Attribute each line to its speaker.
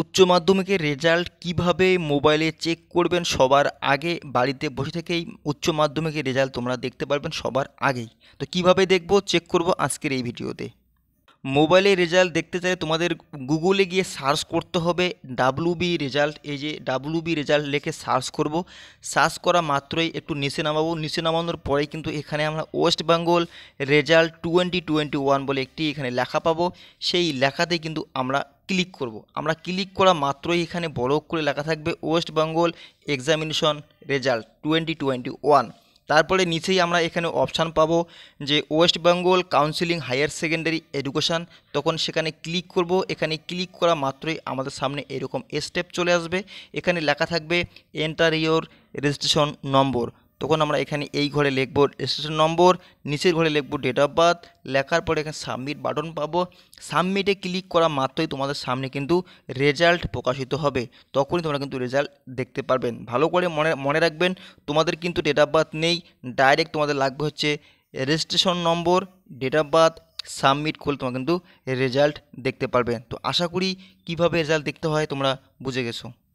Speaker 1: উচ্চ মাধ্যমিকের রেজাল্ট কিভাবে মোবাইলে চেক করবেন সবার আগে বাড়িতে বসে থেকেই উচ্চ মাধ্যমিকের রেজাল্ট তোমরা দেখতে পারবেন সবার আগেই তো কিভাবে দেখব চেক করব আজকের এই ভিডিওতে মোবাইলে রেজাল্ট দেখতে চাইলে তোমাদের গুগলে গিয়ে সার্চ করতে হবে ডাব্লুবি রেজাল্ট এই যে ডাব্লুবি রেজাল্ট লিখে সার্চ করব সার্চ করা মাত্রই একটু নিচে নামাবো নিচে নামানোর পরে কিন্তু এখানে আমরা West Bengal result twenty twenty one বলে একটি এখানে লেখা পাবো সেই লেখাতে কিন্তু আমরা ক্লিক করব। আমরা ক্লিক করা মাত্রই এখানে বড় করে লেখা থাকবে West Bengal examination result twenty twenty one তারপরে নিচেই আমরা এখানে অপশান পাবো যে West Bengal counselling higher secondary education তখন সেখানে ক্লিক করব এখানে ক্লিক করা মাত্রই আমাদের সামনে এরকম স্টেপ চলে আসবে এখানে লেখা থাকবে এন্টার ইয়োর রেজিস্ট্রেশন নম্বর তখন আমরা এখানে এই ঘরে লিখব রেজিস্ট্রেশন নম্বর নিচের ঘরে লিখব ডেট অফ বার্থ লেখার পরে এখানে সাবমিট বাটন পাবো সাবমিটে ক্লিক করা মাত্রই তোমাদের সামনে কিন্তু রেজাল্ট প্রকাশিত হবে তখনই তোমরা কিন্তু রেজাল্ট দেখতে পারবেন ভালো করে মনে মনে রাখবেন তোমাদের কিন্তু ডেট অফ বার্থ নেই ডাইরেক্ট তোমাদের লাগবে হচ্ছে registration number date of birth submit করলে তোমরা কিন্তু রেজাল্ট দেখতে পারবে তো আশা করি কীভাবে রেজাল্ট দেখতে হয় তোমরা বুঝে গেছো